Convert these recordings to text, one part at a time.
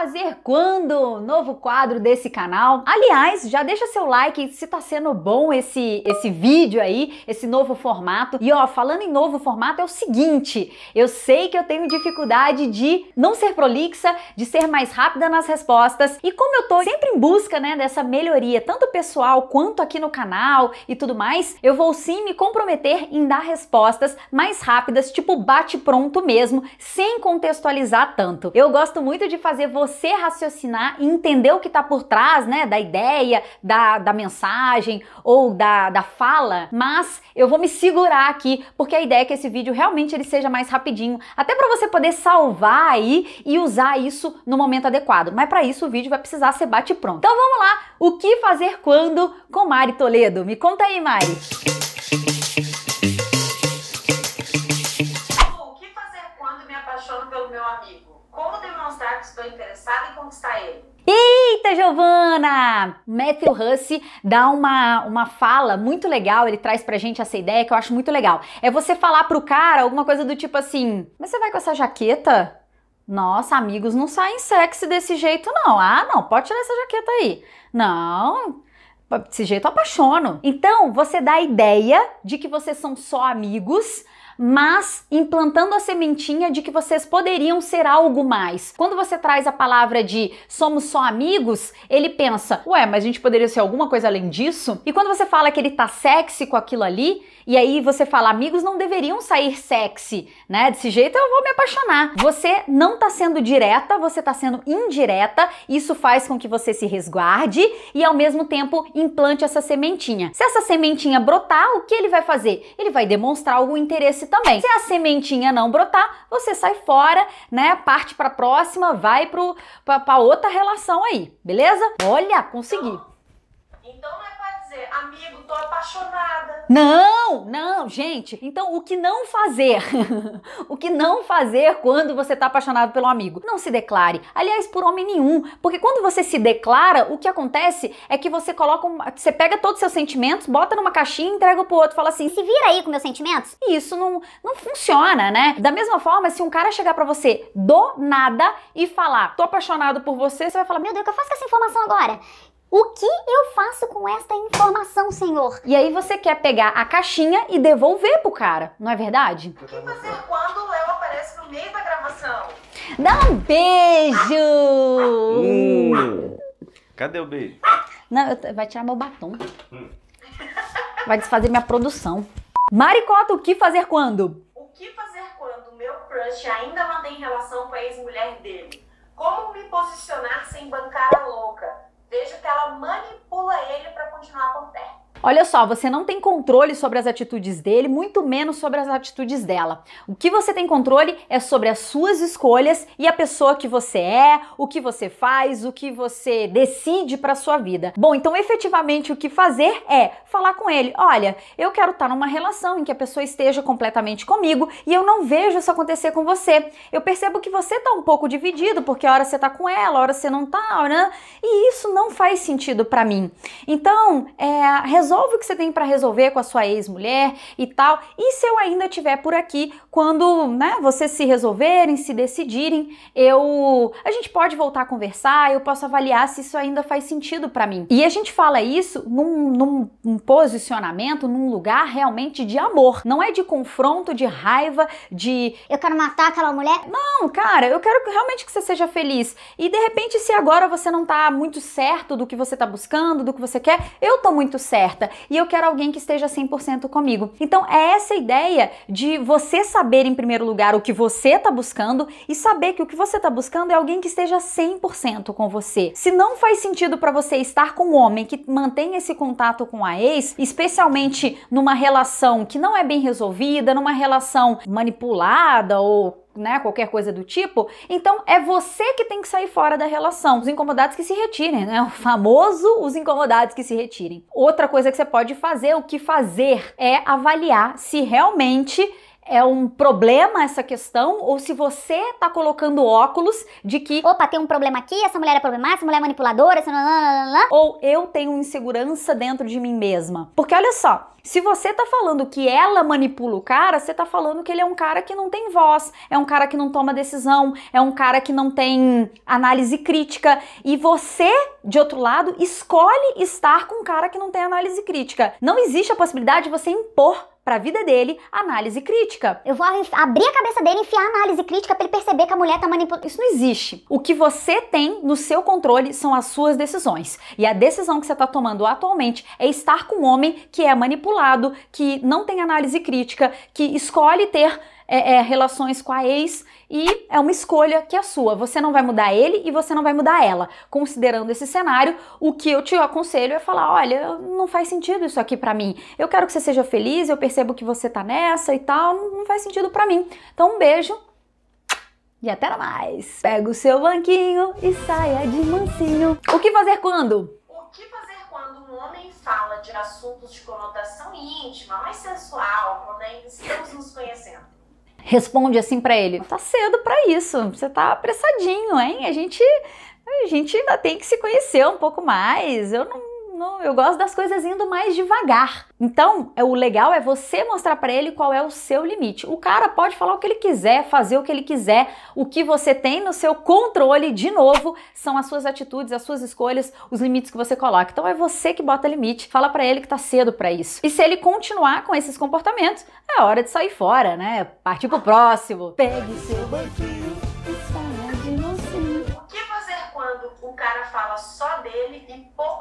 fazer quando? Novo quadro desse canal. Aliás, já deixa seu like se tá sendo bom esse, esse vídeo aí, esse novo formato. E ó, falando em novo formato, é o seguinte: eu sei que eu tenho dificuldade de não ser prolixa, de ser mais rápida nas respostas. E como eu tô sempre em busca, né, dessa melhoria, tanto pessoal quanto aqui no canal e tudo mais, eu vou sim me comprometer em dar respostas mais rápidas, tipo bate-pronto mesmo, sem contextualizar tanto. Eu gosto muito de fazer você você raciocinar e entender o que está por trás, né, da ideia, da, da mensagem ou da, da fala, mas eu vou me segurar aqui, porque a ideia é que esse vídeo realmente ele seja mais rapidinho, até para você poder salvar aí e usar isso no momento adequado. Mas para isso o vídeo vai precisar ser bate pronto. Então vamos lá, o que fazer quando com Mari Toledo? Me conta aí, Mari. conquistar ele. Eita, Giovana! Matthew Hussey dá uma, uma fala muito legal, ele traz pra gente essa ideia que eu acho muito legal. É você falar pro cara alguma coisa do tipo assim, mas você vai com essa jaqueta? Nossa, amigos não saem sexy desse jeito não. Ah, não, pode tirar essa jaqueta aí. Não, desse jeito eu apaixono. Então, você dá a ideia de que vocês são só amigos, mas implantando a sementinha de que vocês poderiam ser algo mais. Quando você traz a palavra de somos só amigos, ele pensa, ué, mas a gente poderia ser alguma coisa além disso? E quando você fala que ele tá sexy com aquilo ali, e aí você fala, amigos não deveriam sair sexy, né? Desse jeito eu vou me apaixonar. Você não tá sendo direta, você tá sendo indireta, isso faz com que você se resguarde e ao mesmo tempo implante essa sementinha. Se essa sementinha brotar, o que ele vai fazer? Ele vai demonstrar algum interesse também. Se a sementinha não brotar, você sai fora, né? Parte para a próxima, vai para outra relação aí, beleza? Olha, consegui amigo, tô apaixonada. Não, não, gente. Então, o que não fazer? o que não fazer quando você tá apaixonado pelo amigo? Não se declare. Aliás, por homem nenhum. Porque quando você se declara, o que acontece é que você coloca. Um, você pega todos os seus sentimentos, bota numa caixinha e entrega pro outro. Fala assim: se vira aí com meus sentimentos. E isso não, não funciona, né? Da mesma forma, se um cara chegar para você do nada e falar: tô apaixonado por você, você vai falar: meu Deus, o que eu faço com essa informação agora? O que eu faço com esta informação, senhor? E aí você quer pegar a caixinha e devolver pro cara, não é verdade? O que fazer quando o Léo aparece no meio da gravação? Dá um beijo! Hum, cadê o beijo? Não, vai tirar meu batom. Hum. Vai desfazer minha produção. Maricota, o que fazer quando? O que fazer quando meu crush ainda mantém relação com a ex-mulher dele? Como me posicionar sem bancar a louca? vejo que ela manipula ele para continuar por perto. Olha só, você não tem controle sobre as atitudes dele, muito menos sobre as atitudes dela. O que você tem controle é sobre as suas escolhas e a pessoa que você é, o que você faz, o que você decide para sua vida. Bom, então efetivamente o que fazer é falar com ele: "Olha, eu quero estar tá numa relação em que a pessoa esteja completamente comigo e eu não vejo isso acontecer com você. Eu percebo que você tá um pouco dividido, porque a hora você tá com ela, a hora você não tá, né? E isso não faz sentido para mim. Então, é, resolve o que você tem para resolver com a sua ex-mulher e tal. E se eu ainda estiver por aqui, quando né, vocês se resolverem, se decidirem, eu a gente pode voltar a conversar, eu posso avaliar se isso ainda faz sentido para mim. E a gente fala isso num, num, num posicionamento, num lugar realmente de amor. Não é de confronto, de raiva, de eu quero matar aquela mulher. Não, cara, eu quero realmente que você seja feliz. E de repente, se agora você não tá muito certo do que você tá buscando, do que você quer, eu tô muito certa. E eu quero alguém que esteja 100% comigo. Então é essa ideia de você saber saber, em primeiro lugar, o que você está buscando e saber que o que você está buscando é alguém que esteja 100% com você. Se não faz sentido para você estar com um homem que mantém esse contato com a ex, especialmente numa relação que não é bem resolvida, numa relação manipulada ou né, qualquer coisa do tipo, então é você que tem que sair fora da relação. Os incomodados que se retirem, né? O famoso os incomodados que se retirem. Outra coisa que você pode fazer, o que fazer é avaliar se realmente é um problema essa questão ou se você está colocando óculos de que opa, tem um problema aqui, essa mulher é problemática, essa mulher é manipuladora, essa nananana, ou eu tenho insegurança dentro de mim mesma. Porque olha só, se você tá falando que ela manipula o cara, você tá falando que ele é um cara que não tem voz, é um cara que não toma decisão, é um cara que não tem análise crítica e você, de outro lado, escolhe estar com um cara que não tem análise crítica. Não existe a possibilidade de você impor para a vida dele análise crítica. Eu vou abrir a cabeça dele e enfiar análise crítica para ele perceber que a mulher tá manipulando. Isso não existe. O que você tem no seu controle são as suas decisões. E a decisão que você está tomando atualmente é estar com um homem que é manipulado, que não tem análise crítica, que escolhe ter é, é, relações com a ex e é uma escolha que é sua. Você não vai mudar ele e você não vai mudar ela. Considerando esse cenário, o que eu te aconselho é falar: olha, não faz sentido isso aqui para mim. Eu quero que você seja feliz, eu percebo que você tá nessa e tal, não, não faz sentido para mim. Então, um beijo e até mais. Pega o seu banquinho e saia de mansinho. O que fazer quando? O que fazer quando um homem fala de assuntos de conotação íntima, mais sensual, quando ainda estamos nos conhecendo? responde assim para ele: "Tá cedo para isso, você tá apressadinho, hein? A gente a gente ainda tem que se conhecer um pouco mais. Eu não não, eu gosto das coisas indo mais devagar. Então, é, o legal é você mostrar para ele qual é o seu limite. O cara pode falar o que ele quiser, fazer o que ele quiser. O que você tem no seu controle, de novo, são as suas atitudes, as suas escolhas, os limites que você coloca. Então é você que bota limite. Fala para ele que tá cedo para isso. E se ele continuar com esses comportamentos, é hora de sair fora, né? Partir pro próximo. Pegue seu banquinho O que fazer quando o cara fala só dele e pouco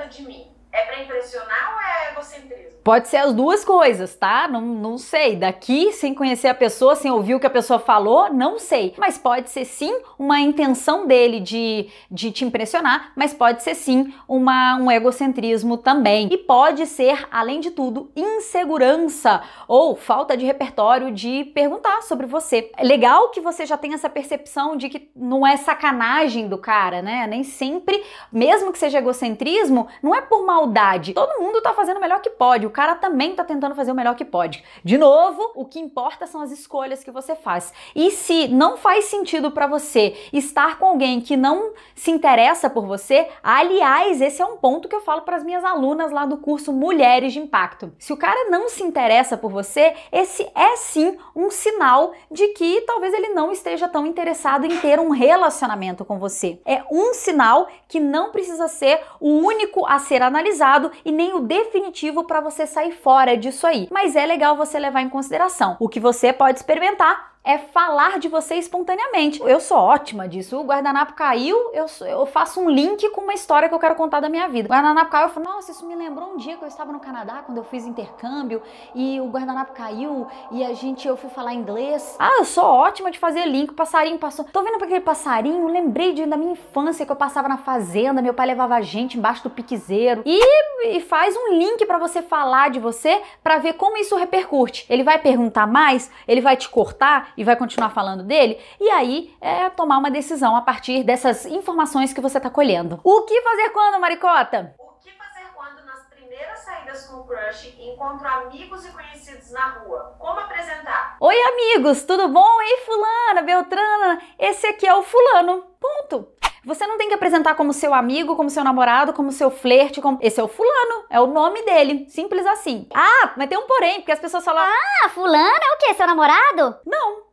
conta de mim. É para impressionar ou é egocentrismo? Pode ser as duas coisas, tá? Não, não sei. Daqui, sem conhecer a pessoa, sem ouvir o que a pessoa falou, não sei. Mas pode ser sim uma intenção dele de, de te impressionar, mas pode ser sim uma, um egocentrismo também. E pode ser, além de tudo, insegurança ou falta de repertório de perguntar sobre você. É legal que você já tenha essa percepção de que não é sacanagem do cara, né? Nem sempre, mesmo que seja egocentrismo, não é por mal maldade. Todo mundo tá fazendo o melhor que pode, o cara também tá tentando fazer o melhor que pode. De novo, o que importa são as escolhas que você faz. E se não faz sentido para você estar com alguém que não se interessa por você, aliás, esse é um ponto que eu falo para as minhas alunas lá do curso Mulheres de Impacto. Se o cara não se interessa por você, esse é sim um sinal de que talvez ele não esteja tão interessado em ter um relacionamento com você. É um sinal que não precisa ser o único a ser analisado finalizado e nem o definitivo para você sair fora disso aí. Mas é legal você levar em consideração o que você pode experimentar é falar de você espontaneamente. Eu sou ótima disso. O guardanapo caiu, eu, eu faço um link com uma história que eu quero contar da minha vida. O guardanapo caiu, eu falo, nossa, isso me lembrou um dia que eu estava no Canadá, quando eu fiz intercâmbio, e o guardanapo caiu, e a gente, eu fui falar inglês. Ah, eu sou ótima de fazer link, o passarinho passou. Tô vendo aquele passarinho, lembrei de, da minha infância que eu passava na fazenda, meu pai levava a gente embaixo do piquezeiro. E, e faz um link para você falar de você, para ver como isso repercute. Ele vai perguntar mais, ele vai te cortar, e vai continuar falando dele, e aí é tomar uma decisão a partir dessas informações que você está colhendo. O que fazer quando, Maricota? O que fazer quando nas primeiras saídas com o crush encontro amigos e conhecidos na rua? Como apresentar? Oi, amigos, tudo bom? Ei, Fulana, Beltrana, esse aqui é o Fulano. Ponto. Você não tem que apresentar como seu amigo, como seu namorado, como seu flerte, como... Esse é o fulano, é o nome dele, simples assim. Ah, mas tem um porém, porque as pessoas falam... Ah, fulano é o quê, seu namorado? Não,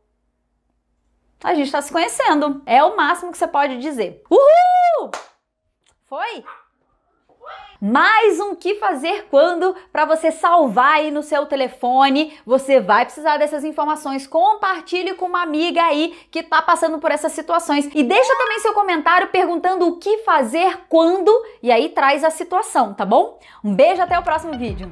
a gente está se conhecendo. É o máximo que você pode dizer. Uhul! Foi? Mais um que fazer quando para você salvar aí no seu telefone. Você vai precisar dessas informações. Compartilhe com uma amiga aí que tá passando por essas situações e deixa também seu comentário perguntando o que fazer quando e aí traz a situação, tá bom? Um beijo até o próximo vídeo.